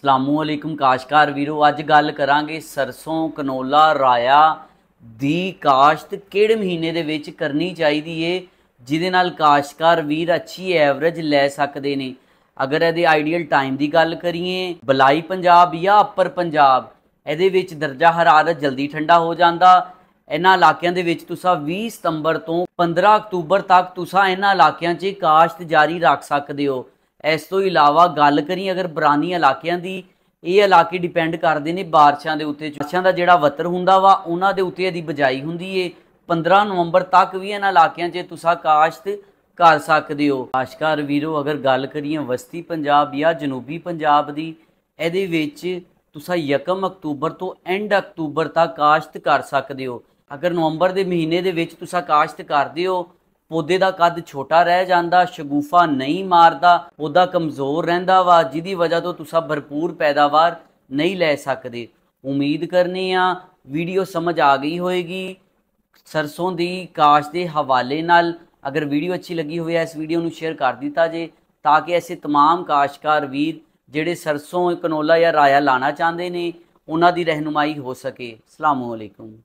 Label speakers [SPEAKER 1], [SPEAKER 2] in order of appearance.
[SPEAKER 1] ਅਸਲਾਮੁਅਲੈਕਮ ਕਾਸ਼ਕਾਰ ਵੀਰੋ ਅੱਜ ਗੱਲ ਕਰਾਂਗੇ ਸਰਸੋਂ ਕਨੋਲਾ ਰਾਇਆ ਦੀ ਕਾਸ਼ਤ ਕਿਹੜੇ ਮਹੀਨੇ ਦੇ ਵਿੱਚ ਕਰਨੀ ਚਾਹੀਦੀ ਏ ਜਿਹਦੇ ਨਾਲ ਕਾਸ਼ਕਾਰ ਵੀਰ ਅੱਛੀ ਐਵਰੇਜ ਲੈ ਸਕਦੇ ਨੇ ਅਗਰ ਇਹਦੇ ਆਈਡੀਅਲ ਟਾਈਮ ਦੀ ਗੱਲ ਕਰੀਏ ਬਲਾਈ ਪੰਜਾਬ ਜਾਂ ਅਪਰ ਪੰਜਾਬ ਇਹਦੇ ਵਿੱਚ ਦਰਜਾ ਹਰਾਰਤ ਜਲਦੀ ਠੰਡਾ ਹੋ ਜਾਂਦਾ ਇਹਨਾਂ ਇਲਾਕਿਆਂ ਦੇ ਵਿੱਚ ਤੁਸੀਂ 20 ਸਤੰਬਰ ਤੋਂ 15 ਅਕਤੂਬਰ ਤੱਕ ਤੁਸੀਂ ਇਹਨਾਂ ਇਲਾਕਿਆਂ 'ਚ ਕਾਸ਼ਤ ਜਾਰੀ ਰੱਖ ਸਕਦੇ ਹੋ ਇਸ ਤੋਂ ਇਲਾਵਾ ਗੱਲ ਕਰੀ ਅਗਰ ਬਰਾਨੀ ਇਲਾਕਿਆਂ ਦੀ ਇਹ ਇਲਾਕੇ ਡਿਪੈਂਡ ਕਰਦੇ ਨੇ ਬਾਰਿਸ਼ਾਂ ਦੇ ਉੱਤੇ ਬਾਰਿਸ਼ਾਂ ਦਾ ਜਿਹੜਾ ਵਤਰ ਹੁੰਦਾ ਵਾ ਉਹਨਾਂ ਦੇ ਉੱਤੇ ਇਹਦੀ ਬਜਾਈ ਹੁੰਦੀ ਏ 15 ਨਵੰਬਰ ਤੱਕ ਵੀ ਇਹਨਾਂ ਇਲਾਕਿਆਂ 'ਚ ਤੁਸੀਂ ਕਾਸ਼ਤ ਕਰ ਸਕਦੇ ਹੋ ਆਸ਼ਕਾਰ ਵੀਰੋ ਅਗਰ ਗੱਲ ਕਰੀਏ ਵਸਤੀ ਪੰਜਾਬ ਜਾਂ ਜਨੂਬੀ ਪੰਜਾਬ ਦੀ ਇਹਦੇ ਵਿੱਚ ਤੁਸੀਂ ਯਕਮ ਅਕਤੂਬਰ ਤੋਂ ਐਂਡ ਅਕਤੂਬਰ ਤੱਕ ਕਾਸ਼ਤ ਕਰ ਸਕਦੇ ਹੋ ਅਗਰ ਨਵੰਬਰ ਦੇ ਮਹੀਨੇ ਦੇ ਵਿੱਚ ਤੁਸੀਂ ਕਾਸ਼ਤ ਕਰਦੇ ਹੋ ਪੌਦੇ ਦਾ ਕੱਦ ਛੋਟਾ ਰਹਿ ਜਾਂਦਾ ਸ਼ਗੂਫਾ ਨਹੀਂ ਮਾਰਦਾ ਪੌਦਾ ਕਮਜ਼ੋਰ ਰਹਿੰਦਾ ਵਾ ਜਿਹਦੀ ਵਜ੍ਹਾ ਤੋਂ ਤੁਸੀਂ ਭਰਪੂਰ ਪੈਦਾਵਾਰ ਨਹੀਂ ਲੈ ਸਕਦੇ ਉਮੀਦ ਕਰਨੀ ਆ ਵੀਡੀਓ ਸਮਝ ਆ ਗਈ ਹੋਏਗੀ ਸਰਸੋਂ ਦੀ ਕਾਸ਼ ਦੇ ਹਵਾਲੇ ਨਾਲ ਅਗਰ ਵੀਡੀਓ ਅੱਛੀ ਲੱਗੀ ਹੋਵੇ ਇਸ ਵੀਡੀਓ ਨੂੰ ਸ਼ੇਅਰ ਕਰ ਦਿੱਤਾ ਜੇ ਤਾਂ ਕਿ ਐਸੇ तमाम ਕਾਸ਼ਕਾਰ ਵੀਰ ਜਿਹੜੇ ਸਰਸੋਂ ਕਨੋਲਾ ਜਾਂ ਰਾਇਆ ਲਾਣਾ ਚਾਹੁੰਦੇ ਨੇ ਉਹਨਾਂ ਦੀ ਰਹਿਨੁਮਾਈ ਹੋ ਸਕੇ ਅਸਲਾਮੁਅਲੈਕਮ